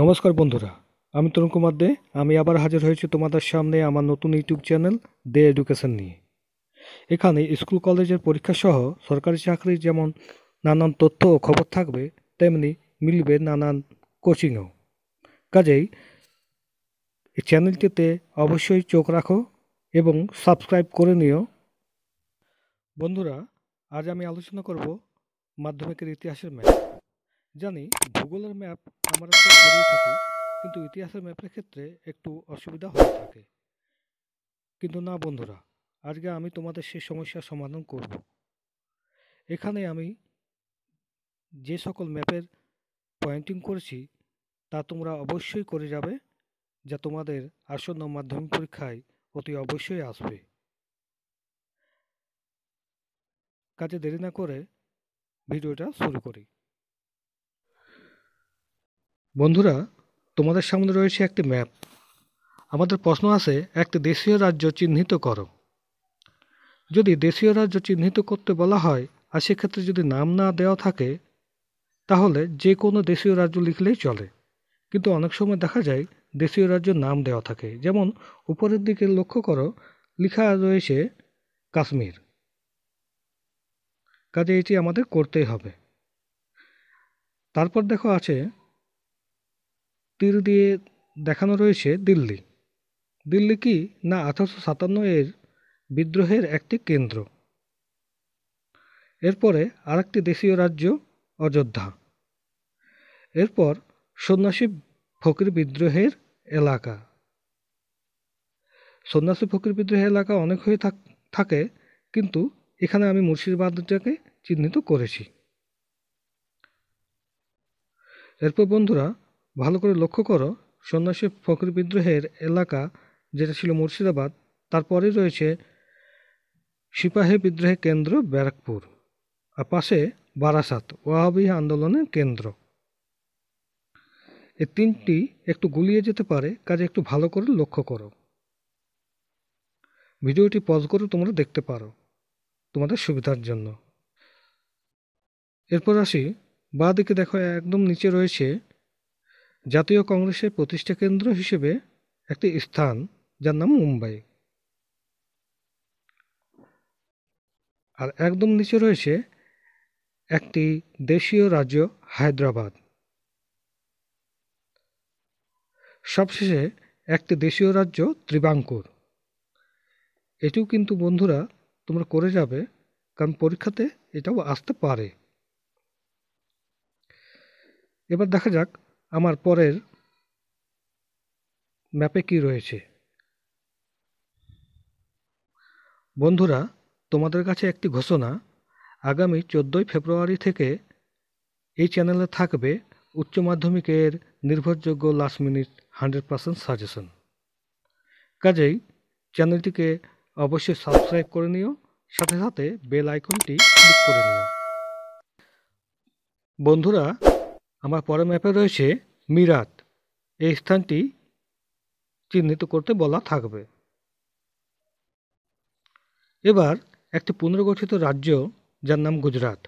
নমস্কার বন্ধুরা আমি তরুণ কুমার দে আমি আবার হাজির হয়েছি তোমাদের সামনে আমার নতুন ইউটিউব চ্যানেল দে এডুকেশন নিয়ে এখানে স্কুল কলেজের পরীক্ষাসহ সরকারি চাকরির যেমন নানান তথ্য ও খবর থাকবে তেমনি মিলবে নানান কোচিংও কাজেই এই চ্যানেলটিতে অবশ্যই চোখ রাখো এবং সাবস্ক্রাইব করে নিও বন্ধুরা আজ আমি আলোচনা করব মাধ্যমিকের ইতিহাসের ম্যাথ জানি ভূগোলের ম্যাপ আমরা তো থাকি কিন্তু ইতিহাসের ম্যাপের ক্ষেত্রে একটু অসুবিধা হয়ে থাকে কিন্তু না বন্ধুরা আজকে আমি তোমাদের সেই সমস্যার সমাধান করব এখানে আমি যে সকল ম্যাপের পয়েন্টিং করেছি তা তোমরা অবশ্যই করে যাবে যা তোমাদের আসন্ন মাধ্যমিক পরীক্ষায় অতি অবশ্যই আসবে কাজে দেরি না করে ভিডিওটা শুরু করি বন্ধুরা তোমাদের সামনে রয়েছে একটি ম্যাপ আমাদের প্রশ্ন আছে একটি দেশীয় রাজ্য চিহ্নিত করো যদি দেশীয় রাজ্য চিহ্নিত করতে বলা হয় আর সেক্ষেত্রে যদি নাম না দেওয়া থাকে তাহলে যে কোনো দেশীয় রাজ্য লিখলেই চলে কিন্তু অনেক সময় দেখা যায় দেশীয় রাজ্যের নাম দেওয়া থাকে যেমন উপরের দিকে লক্ষ্য করো লেখা রয়েছে কাশ্মীর কাজে এটি আমাদের করতেই হবে তারপর দেখো আছে তীর দিয়ে দেখানো রয়েছে দিল্লি দিল্লি কি না আঠারোশো সাতান্ন এর বিদ্রোহের একটি কেন্দ্র এরপরে আরেকটি দেশীয় রাজ্য অযোধ্যা এরপর সন্ন্যাসী ফকির বিদ্রোহের এলাকা সন্ন্যাসী ফকির বিদ্রোহের এলাকা অনেক হয়ে থাকে কিন্তু এখানে আমি মুর্শিদাবাদটাকে চিহ্নিত করেছি এরপর বন্ধুরা ভালো করে লক্ষ্য করো সন্ন্যাসী ফকির বিদ্রোহের এলাকা যেটা ছিল মুর্শিদাবাদ তারপরে রয়েছে সিপাহী বিদ্রোহের কেন্দ্র ব্যারাকপুর আর পাশে বারাসাত ওয়াহাবি আন্দোলনের কেন্দ্র এই তিনটি একটু গুলিয়ে যেতে পারে কাজে একটু ভালো করে লক্ষ্য করো ভিডিওটি পজ করে তোমরা দেখতে পারো তোমাদের সুবিধার জন্য এরপর আসি বাঁ দিকে দেখো একদম নিচে রয়েছে জাতীয় কংগ্রেসের প্রতিষ্ঠা কেন্দ্র হিসেবে একটি স্থান যার নাম মুম্বাই আর একদম নিচে রয়েছে একটি দেশীয় রাজ্য হায়দ্রাবাদ সবশেষে একটি দেশীয় রাজ্য ত্রিবাঙ্কুর এটিও কিন্তু বন্ধুরা তোমরা করে যাবে কারণ পরীক্ষাতে এটাও আসতে পারে এবার দেখা যাক আমার পরের ম্যাপে কি রয়েছে বন্ধুরা তোমাদের কাছে একটি ঘোষণা আগামী চোদ্দোই ফেব্রুয়ারি থেকে এই চ্যানেলে থাকবে উচ্চ মাধ্যমিকের নির্ভরযোগ্য last minute hundred percent suggestion কাজেই চ্যানেলটিকে অবশ্যই সাবস্ক্রাইব করে নিও সাথে সাথে বেল আইকনটি ক্লিক করে নিও বন্ধুরা আমার পরের ম্যাপে রয়েছে মিরাত এই স্থানটি চিহ্নিত করতে বলা থাকবে এবার একটি পুনর্গঠিত রাজ্য যার নাম গুজরাট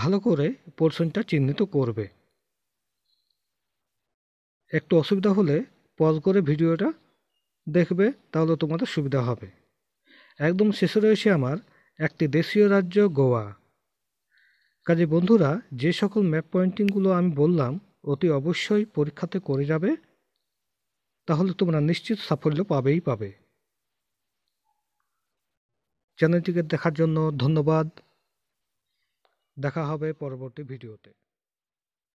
ভালো করে পোর্শনটা চিহ্নিত করবে একটু অসুবিধা হলে পজ করে ভিডিওটা দেখবে তাহলে তোমাদের সুবিধা হবে একদম শেষে রয়েছে আমার একটি দেশীয় রাজ্য গোয়া কাজে বন্ধুরা যে সকল ম্যাপ পয়েন্টিংগুলো আমি বললাম অতি অবশ্যই পরীক্ষাতে করে যাবে তাহলে তোমরা নিশ্চিত সাফল্য পাবেই পাবে চ্যানেলটিকে দেখার জন্য ধন্যবাদ দেখা হবে পরবর্তী ভিডিওতে